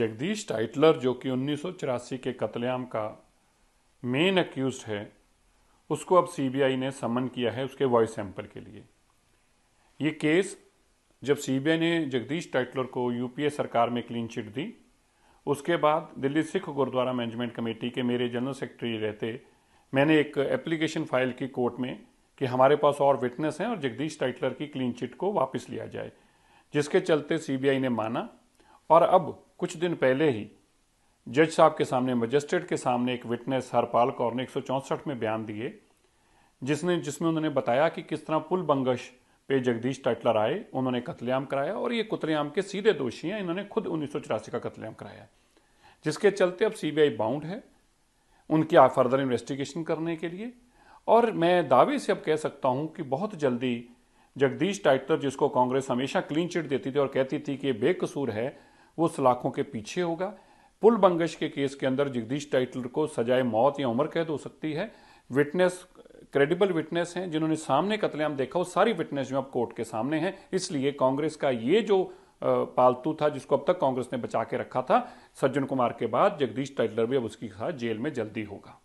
Jagdish Tytler जो कि उन्नीस के कत्लेआम का मेन एक्यूज है उसको अब सीबीआई ने समन किया है उसके वॉइस सैंपल के लिए ये केस जब सीबीआई ने जगदीश टाइटलर को यूपीए सरकार में क्लीन चिट दी उसके बाद दिल्ली सिख गुरुद्वारा मैनेजमेंट कमेटी के मेरे जनरल सेक्रेटरी रहते मैंने एक एप्लीकेशन फाइल की कोर्ट में कि हमारे पास और विटनेस हैं और जगदीश टाइटलर की क्लीन चिट को वापस लिया जाए जिसके चलते सीबीआई ने माना और अब कुछ दिन पहले ही जज साहब के सामने मजिस्ट्रेट के सामने एक विटनेस हरपाल कौर ने एक में बयान दिए जिसने जिसमें उन्होंने बताया कि किस तरह पुल बंगश पे जगदीश टटलर आए उन्होंने कत्लेआम कराया और ये कुतलेआम के सीधे दोषी हैं इन्होंने खुद उन्नीस का कतलेआम कराया जिसके चलते अब सीबीआई बाउंड है उनकी फर्दर इन्वेस्टिगेशन करने के लिए और मैं दावे से अब कह सकता हूं कि बहुत जल्दी जगदीश टाइटलर जिसको कांग्रेस हमेशा क्लीन चिट देती थी और कहती थी कि ये बेकसूर है वो सलाखों के पीछे होगा पुल बंगश के केस के अंदर जगदीश टाइटलर को सजाए मौत या उम्र कैद हो सकती है विटनेस क्रेडिबल विटनेस हैं जिन्होंने सामने कतलेआम देखा वो सारी विटनेस जो अब कोर्ट के सामने हैं इसलिए कांग्रेस का ये जो पालतू था जिसको अब तक कांग्रेस ने बचा के रखा था सज्जन कुमार के बाद जगदीश टाइटलर भी अब उसकी साथ जेल में जल्दी होगा